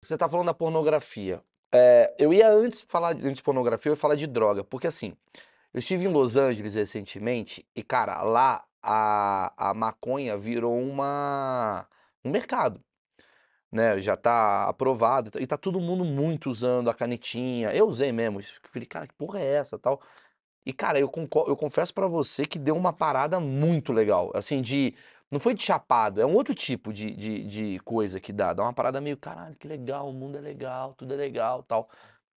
Você tá falando da pornografia. É, eu ia antes falar antes de pornografia, eu ia falar de droga, porque assim, eu estive em Los Angeles recentemente e cara, lá a, a maconha virou uma um mercado. Né, já tá aprovado e tá todo mundo muito usando a canetinha. Eu usei mesmo, falei, cara, que porra é essa, tal. E cara, eu, eu confesso para você que deu uma parada muito legal, assim de não foi de chapado, é um outro tipo de, de, de coisa que dá. Dá uma parada meio, caralho, que legal, o mundo é legal, tudo é legal tal.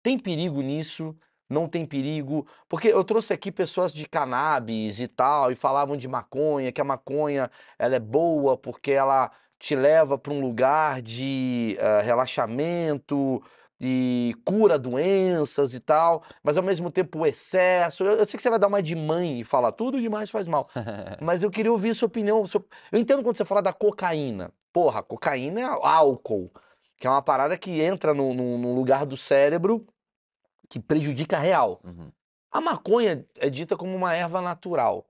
Tem perigo nisso? Não tem perigo? Porque eu trouxe aqui pessoas de cannabis e tal, e falavam de maconha, que a maconha ela é boa porque ela te leva para um lugar de uh, relaxamento, e cura doenças e tal, mas ao mesmo tempo o excesso. Eu, eu, sei que você vai dar uma de mãe e falar tudo demais faz mal, mas eu queria ouvir sua opinião. Eu entendo quando você fala da cocaína. Porra, cocaína é álcool, que é uma parada que entra no, no, no lugar do cérebro que prejudica real. Uhum. A maconha é dita como uma erva natural.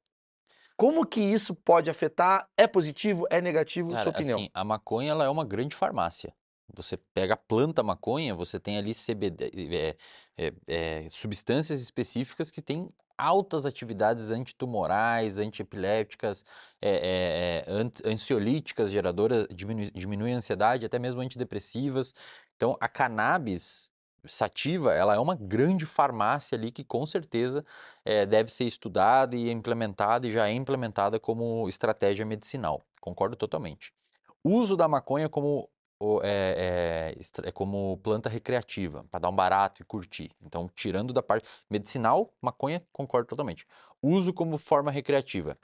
Como que isso pode afetar? É positivo? É negativo? Cara, sua opinião? Assim, a maconha ela é uma grande farmácia você pega a planta maconha, você tem ali CBD, é, é, é, substâncias específicas que têm altas atividades antitumorais, antiepilépticas, é, ansiolíticas, geradoras, diminui, diminui a ansiedade, até mesmo antidepressivas. Então, a cannabis sativa, ela é uma grande farmácia ali que com certeza é, deve ser estudada e implementada e já é implementada como estratégia medicinal. Concordo totalmente. Uso da maconha como é, é, é como planta recreativa, para dar um barato e curtir. Então, tirando da parte medicinal, maconha, concordo totalmente. Uso como forma recreativa.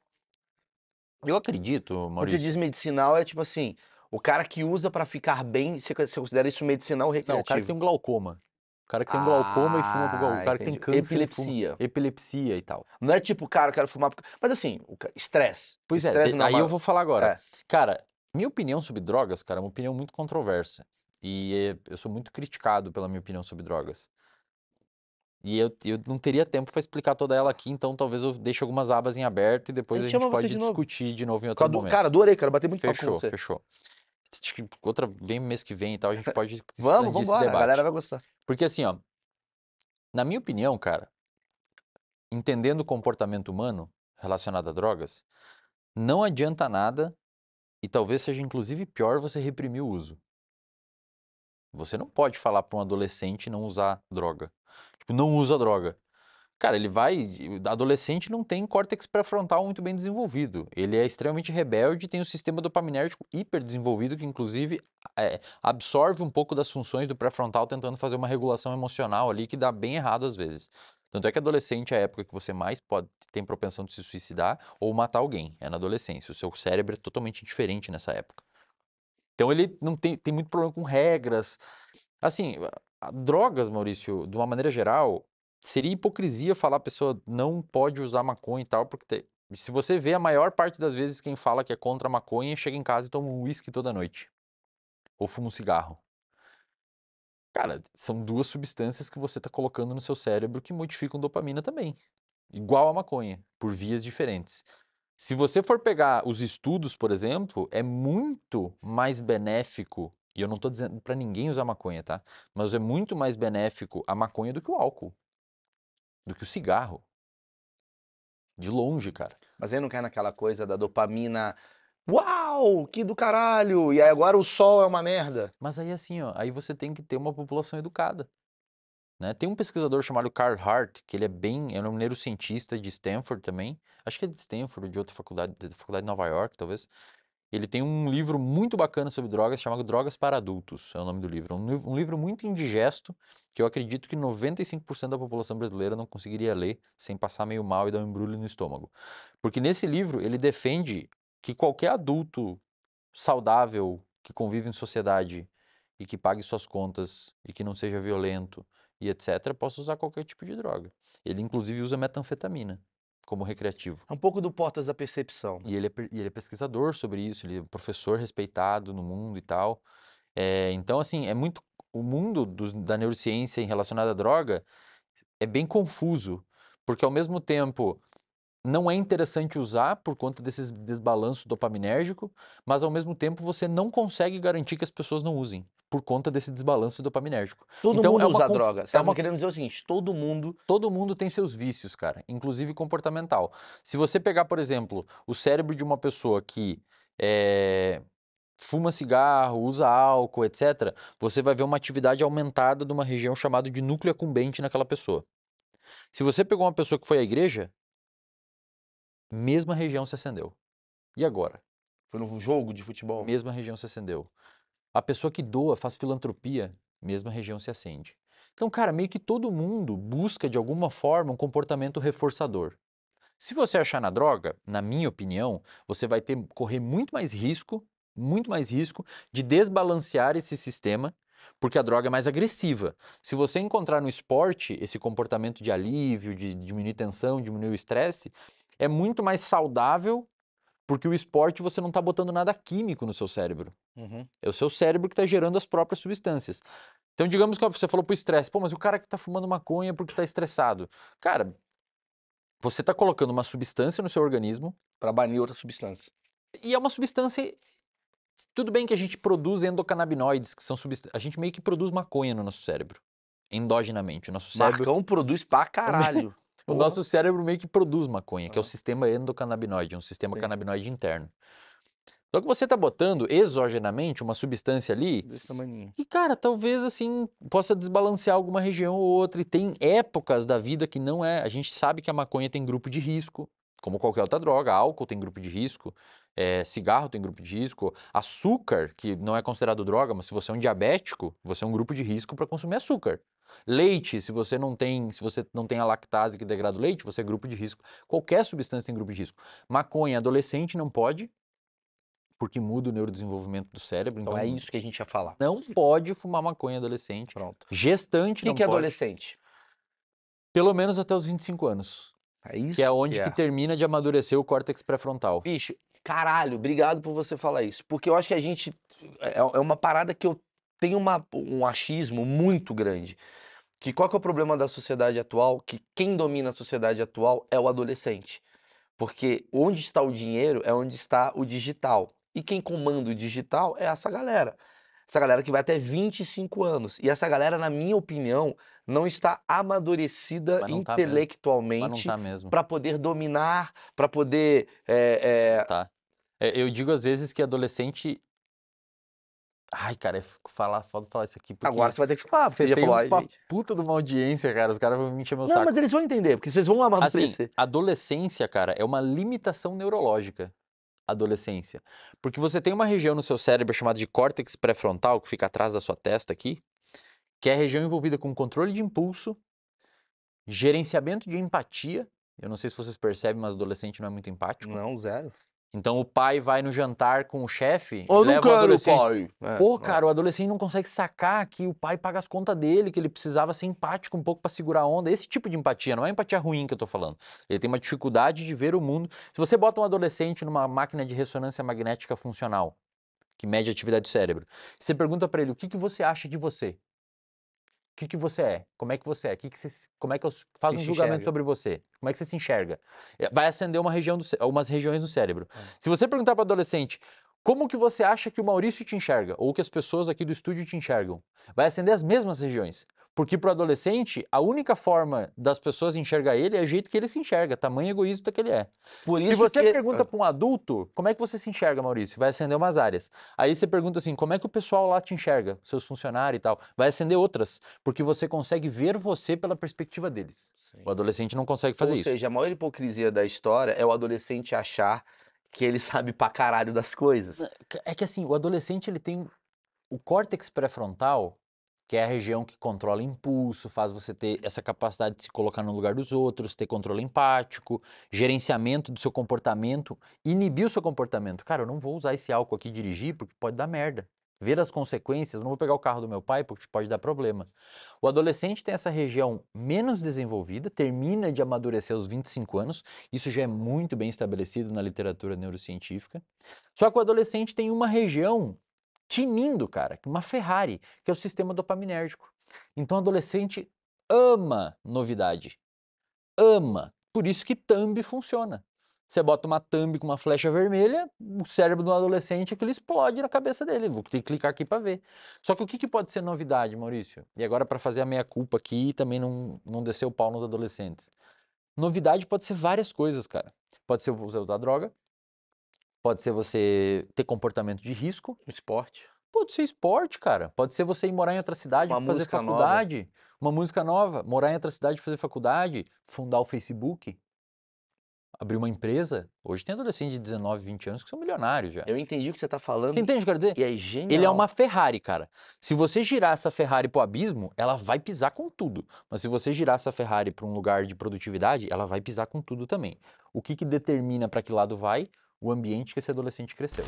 Eu acredito, Maurício. Quando diz medicinal, é tipo assim, o cara que usa para ficar bem, você considera isso medicinal ou recreativo? Não, o cara que tem um glaucoma. O cara que tem ah, glaucoma e fuma pro glaucoma. O ah, cara entendi. que tem câncer epilepsia. Fuma, epilepsia e tal. Não é tipo, cara, eu quero fumar. Porque... Mas assim, estresse. Pois é, estresse, de, não, aí eu vou falar agora. É. Cara, minha opinião sobre drogas, cara, é uma opinião muito controversa. E eh, eu sou muito criticado pela minha opinião sobre drogas. E eu, eu não teria tempo para explicar toda ela aqui, então talvez eu deixe algumas abas em aberto e depois a gente pode de discutir de novo em outro Cadu, momento. Cara, adorei, cara, bater muito fechou, papo você. Fechou, fechou. Outra, vem mês que vem e tal, a gente pode Vamos, vamos embora, a galera vai gostar. Porque assim, ó, na minha opinião, cara, entendendo o comportamento humano relacionado a drogas, não adianta nada e talvez seja inclusive pior você reprimir o uso. Você não pode falar para um adolescente não usar droga. Tipo, não usa droga. Cara, ele vai. Adolescente não tem córtex pré-frontal muito bem desenvolvido. Ele é extremamente rebelde, tem um sistema dopaminérgico hiper desenvolvido, que inclusive é, absorve um pouco das funções do pré-frontal, tentando fazer uma regulação emocional ali, que dá bem errado às vezes. Tanto é que adolescente é a época que você mais pode tem propensão de se suicidar ou matar alguém. É na adolescência. O seu cérebro é totalmente diferente nessa época. Então ele não tem, tem muito problema com regras. Assim, drogas, Maurício, de uma maneira geral, seria hipocrisia falar a pessoa não pode usar maconha e tal, porque te... se você vê a maior parte das vezes quem fala que é contra a maconha chega em casa e toma um uísque toda noite. Ou fuma um cigarro. Cara, são duas substâncias que você está colocando no seu cérebro que modificam dopamina também. Igual a maconha, por vias diferentes. Se você for pegar os estudos, por exemplo, é muito mais benéfico, e eu não estou dizendo para ninguém usar maconha, tá? Mas é muito mais benéfico a maconha do que o álcool, do que o cigarro. De longe, cara. Mas aí não cai naquela coisa da dopamina Uau, que do caralho! E aí agora o sol é uma merda. Mas aí assim, ó, aí você tem que ter uma população educada. Né? Tem um pesquisador chamado Carl Hart, que ele é bem, ele é um neurocientista de Stanford também, acho que é de Stanford ou de outra faculdade, da faculdade de Nova York, talvez. Ele tem um livro muito bacana sobre drogas chamado Drogas para Adultos, é o nome do livro. É um, um livro muito indigesto, que eu acredito que 95% da população brasileira não conseguiria ler sem passar meio mal e dar um embrulho no estômago. Porque nesse livro ele defende que qualquer adulto saudável que convive em sociedade e que pague suas contas e que não seja violento e etc., possa usar qualquer tipo de droga. Ele, inclusive, usa metanfetamina como recreativo. É um pouco do Portas da Percepção. Né? E ele é, ele é pesquisador sobre isso, ele é professor respeitado no mundo e tal. É, então, assim, é muito. O mundo da neurociência relacionada à droga é bem confuso, porque ao mesmo tempo não é interessante usar por conta desse desbalanço dopaminérgico, mas ao mesmo tempo você não consegue garantir que as pessoas não usem por conta desse desbalanço dopaminérgico. Todo então, é mundo é uma usa conf... droga. Você é uma... querendo dizer o seguinte, todo mundo... Todo mundo tem seus vícios, cara, inclusive comportamental. Se você pegar, por exemplo, o cérebro de uma pessoa que é, fuma cigarro, usa álcool, etc., você vai ver uma atividade aumentada de uma região chamada de núcleo acumbente naquela pessoa. Se você pegou uma pessoa que foi à igreja, Mesma região se acendeu. E agora? Foi num jogo de futebol? Mesma região se acendeu. A pessoa que doa, faz filantropia, mesma região se acende. Então, cara, meio que todo mundo busca de alguma forma um comportamento reforçador. Se você achar na droga, na minha opinião, você vai ter correr muito mais risco, muito mais risco de desbalancear esse sistema, porque a droga é mais agressiva. Se você encontrar no esporte esse comportamento de alívio, de diminuir tensão, diminuir o estresse, é muito mais saudável, porque o esporte você não está botando nada químico no seu cérebro. Uhum. É o seu cérebro que está gerando as próprias substâncias. Então, digamos que você falou para o estresse, pô, mas o cara que está fumando maconha porque está estressado. Cara, você está colocando uma substância no seu organismo. Para banir outra substância. E é uma substância. Tudo bem que a gente produz endocannabinoides, que são substâncias. A gente meio que produz maconha no nosso cérebro. Endogenamente. O nosso cérebro. Marcão produz pra é caralho. O nosso cérebro meio que produz maconha, que é o ah. sistema endocannabinoide, um sistema Sim. canabinoide interno. Só que você tá botando exogenamente uma substância ali. Desse tamanho. E, cara, talvez assim possa desbalancear alguma região ou outra. E tem épocas da vida que não é. A gente sabe que a maconha tem grupo de risco como qualquer outra droga. Álcool tem grupo de risco, é, cigarro tem grupo de risco, açúcar, que não é considerado droga, mas se você é um diabético, você é um grupo de risco para consumir açúcar. Leite, se você não tem, se você não tem a lactase que degrada o leite, você é grupo de risco. Qualquer substância tem grupo de risco. Maconha, adolescente não pode, porque muda o neurodesenvolvimento do cérebro. Então, então é isso que a gente ia falar. Não pode fumar maconha adolescente. Pronto. Gestante que não que é pode. O que é adolescente? Pelo menos até os 25 anos. É, é isso que é onde que, é. que termina de amadurecer o córtex pré-frontal. Bicho, caralho, obrigado por você falar isso. Porque eu acho que a gente. É, é, é uma parada que eu tenho uma, um achismo muito grande. Que qual que é o problema da sociedade atual? Que quem domina a sociedade atual é o adolescente. Porque onde está o dinheiro é onde está o digital. E quem comanda o digital é essa galera. Essa galera que vai até 25 anos. E essa galera, na minha opinião, não está amadurecida tá não intelectualmente tá para tá poder dominar, para poder. Eh, eh, tá. É, é... Tá. Eu digo às vezes que adolescente. Ai, cara, é falar, foda falar isso aqui. Agora você vai ter que falar, ah, você já falou. Uma puta de uma audiência, cara. Os caras vão me encher meu não, saco. Não, mas eles vão entender, porque vocês vão assim, amadurecer. Assim, adolescência, cara, é uma limitação neurológica adolescência. Porque você tem uma região no seu cérebro chamada de córtex pré-frontal, que fica atrás da sua testa aqui, que é a região envolvida com controle de impulso, gerenciamento de empatia. Eu não sei se vocês percebem, mas adolescente não é muito empático. Não, zero. Então o pai vai no jantar com o chefe, Eu leva não quero, adolescente. pai. É, Pô, cara, o adolescente não consegue sacar que o pai paga as contas dele, que ele precisava ser empático um pouco para segurar a onda. Esse tipo de empatia, não é empatia ruim que eu tô falando. Ele tem uma dificuldade de ver o mundo. Se você bota um adolescente numa máquina de ressonância magnética funcional, que mede a atividade do cérebro, você pergunta para ele o que, que você acha de você que, que você é, como é que você é, que que você, como é que eu faz um julgamento enxerga. sobre você, como é que você se enxerga. É, vai acender uma região do, umas regiões do cérebro. É. Se você perguntar para adolescente como que você acha que o Maurício te enxerga, ou que as pessoas aqui do estúdio te enxergam, vai acender as mesmas regiões. Porque para o adolescente, a única forma das pessoas enxergar ele é o jeito que ele se enxerga, tamanho egoísta que ele é. Por isso se você que... pergunta ah. para um adulto, como é que você se enxerga, Maurício? Vai acender umas áreas. Aí você pergunta assim, como é que o pessoal lá te enxerga, seus funcionários e tal? Vai acender outras, porque você consegue ver você pela perspectiva deles. Sim. O adolescente não consegue fazer isso. Ou seja, a maior hipocrisia da história é o adolescente achar que ele sabe pra caralho das coisas. É, é que assim, o adolescente ele tem o córtex pré-frontal que é a região que controla impulso, faz você ter essa capacidade de se colocar no lugar dos outros, ter controle empático, gerenciamento do seu comportamento, inibir o seu comportamento. Cara, eu não vou usar esse álcool aqui dirigir porque pode dar merda. Ver as consequências, não vou pegar o carro do meu pai porque pode dar problema. O adolescente tem essa região menos desenvolvida, termina de amadurecer aos 25 anos, isso já é muito bem estabelecido na literatura neurocientífica. Só que o adolescente tem uma região tinindo, cara, uma Ferrari, que é o sistema dopaminérgico. Então, o adolescente ama novidade. Ama. Por isso que thumb funciona. Você bota uma thumb com uma flecha vermelha, o cérebro do adolescente é que ele explode na cabeça dele. Vou ter que clicar aqui para ver. Só que o que, que, pode ser novidade, Maurício? E agora, para fazer a meia-culpa aqui e também não, não descer o pau nos adolescentes. Novidade pode ser várias coisas, cara. Pode ser o uso da droga, Pode ser você ter comportamento de risco. Esporte. Pode ser esporte, cara. Pode ser você ir morar em outra cidade para fazer faculdade. Nova. Uma música nova. Morar em outra cidade para fazer faculdade. Fundar o Facebook. Abrir uma empresa. Hoje tem adolescente de 19, 20 anos que são milionários já. Eu entendi o que você tá falando. Você entende o que eu quero dizer? E é genial. Ele é uma Ferrari, cara. Se você girar essa Ferrari pro abismo, ela vai pisar com tudo. Mas se você girar essa Ferrari para um lugar de produtividade, ela vai pisar com tudo também. O que, que determina para que lado vai? o ambiente que esse adolescente cresceu.